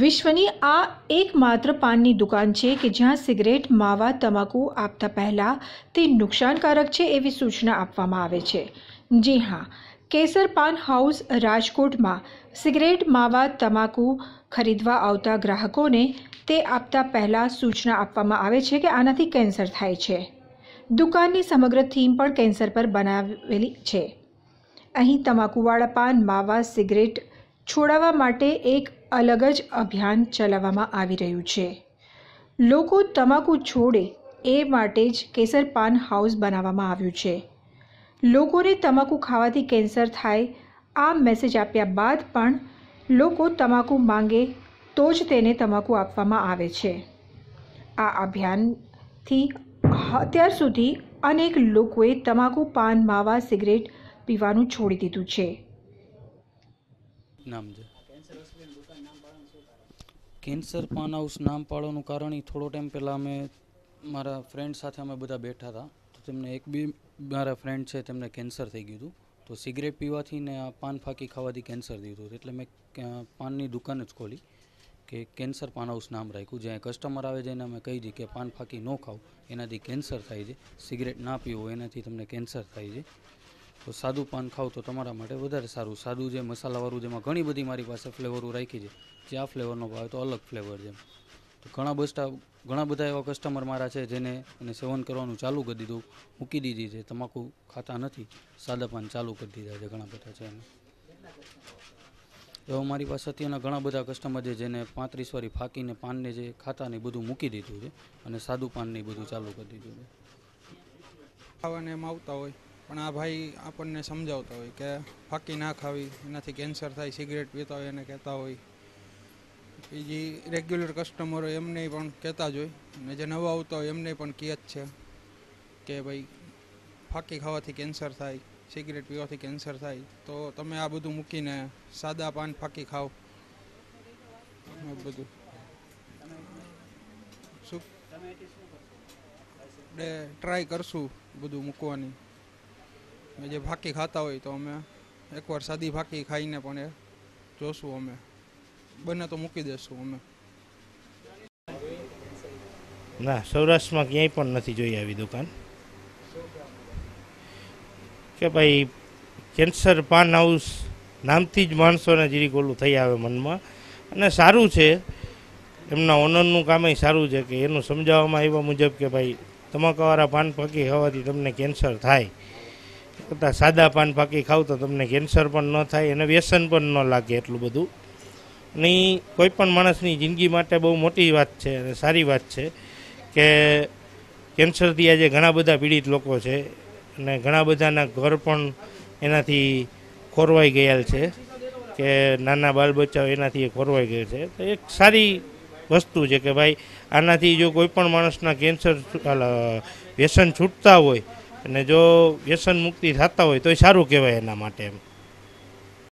વિશ્વની આ એકમાત્ર પાનની દુકાન છે કે જ્યાં સિગરેટ માવા તમાકુ આપતા પહેલાં તે નુકસાનકારક છે એવી સૂચના આપવામાં આવે છે જી હા કેસર પાન હાઉસ રાજકોટમાં સિગરેટ માવા તમાકુ ખરીદવા આવતા ગ્રાહકોને તે આપતા પહેલાં સૂચના આપવામાં આવે છે કે આનાથી કેન્સર થાય છે દુકાનની સમગ્ર થીમ પણ કેન્સર પર બનાવેલી છે અહીં તમાકુવાળા પાન માવા સિગરેટ છોડાવવા માટે એક અલગ જ અભિયાન ચલાવવામાં આવી રહ્યું છે લોકો તમાકુ છોડે એ માટે જ કેસર પાન હાઉસ બનાવવામાં આવ્યું છે લોકોને તમાકુ ખાવાથી કેન્સર થાય આ મેસેજ આપ્યા બાદ પણ લોકો તમાકુ માંગે તો જ તેને તમાકુ આપવામાં આવે છે આ અભિયાનથી અત્યાર સુધી અનેક લોકોએ તમાકુ પાન માવા સિગરેટ પીવાનું છોડી દીધું છે નામ છે કેન્સર પાન હાઉસ નામ પાડવાનું કારણ એ થોડો ટાઈમ પહેલાં અમે મારા ફ્રેન્ડ સાથે અમે બધા બેઠા હતા તો તેમને એક બી મારા ફ્રેન્ડ છે તેમને કેન્સર થઈ ગયું હતું તો સિગરેટ પીવાથી ને આ પાન ફાકી ખાવાથી કેન્સર થયું હતું એટલે મેં પાનની દુકાન જ ખોલી કે કેન્સર પાન હાઉસ નામ રાખ્યું જ્યાં કસ્ટમર આવે જેને અમે કહી દઈએ કે પાન ફાકી ન ખાઓ એનાથી કેન્સર થાય છે સિગરેટ ના પીવો એનાથી તમને કેન્સર થાય છે તો સાદું પાન ખાવ તો તમારા માટે વધારે સારું સાદું જે મસાલાવાળું જેમાં ઘણી બધી મારી પાસે ફ્લેવરો રાખી છે જે આ ફ્લેવરનો ભાવે તો અલગ ફ્લેવર છે તો ઘણા બસ્ટા ઘણા બધા એવા કસ્ટમર મારા છે જેને એને સેવન કરવાનું ચાલુ કરી દીધું મૂકી દીધી છે તમાકુ ખાતા નથી સાદા પાન ચાલુ કરી દીધા છે ઘણા બધા છે એને એવા મારી પાસે અત્યારના ઘણા બધા કસ્ટમર છે જેને પાંત્રીસ વાળી ફાંકીને પાનને જે ખાતા ને બધું મૂકી દીધું છે અને સાદું પાનને બધું ચાલુ કરી દીધું છે ખાવાને એમ આવતા હોય પણ આ ભાઈ આપણને સમજાવતા હોય કે ફાકી ના ખાવી એનાથી કેન્સર થાય સિગરેટ પીતા હોય એને કહેતા હોય બીજી રેગ્યુલર કસ્ટમર હોય એમને પણ કહેતા જ હોય અને જે નવા આવતા હોય એમને પણ કહે જ છે કે ભાઈ ફાકી ખાવાથી કેન્સર થાય સિગરેટ પીવાથી કેન્સર થાય તો તમે આ બધું મૂકીને સાદા પાન ફાકી ખાઓ બધું શું ટ્રાય કરશું બધું મૂકવાની જે ભાકી ખાતા હોય તો અમે એકવાર સાદી ભાકી ખાઈને પણ એ જોશું અમે બને તો મૂકી દેશું અમે ના સૌરાષ્ટ્રમાં ક્યાંય પણ નથી જોઈ આવી દુકાન કે ભાઈ કેન્સર પાન હાઉસ નામથી જ માણસોને જીરી ઓલું થઈ આવે મનમાં અને સારું છે એમના ઓનરનું કામે સારું છે કે એનું સમજાવવામાં આવ્યા મુજબ કે ભાઈ તમાકવાળા પાન પકી હોવાથી તમને કેન્સર થાય કરતાં સાદા પાન પાકી ખાવ તો તમને કેન્સર પણ ન થાય અને વ્યસન પણ ન લાગે એટલું બધું અને કોઈ પણ માણસની જિંદગી માટે બહુ મોટી વાત છે અને સારી વાત છે કે કેન્સરથી આજે ઘણા બધા પીડિત લોકો છે અને ઘણા બધાના ઘર પણ એનાથી ખોરવાઈ ગયા છે કે નાના બાલબચ્ચાઓ એનાથી એ ખોરવાઈ ગયો છે તો એક સારી વસ્તુ છે કે ભાઈ આનાથી જો કોઈ પણ માણસના કેન્સર વ્યસન છૂટતા હોય અને જો વ્યસન મુક્તિ થતા હોય તો એ સારું કહેવાય એના માટે એમ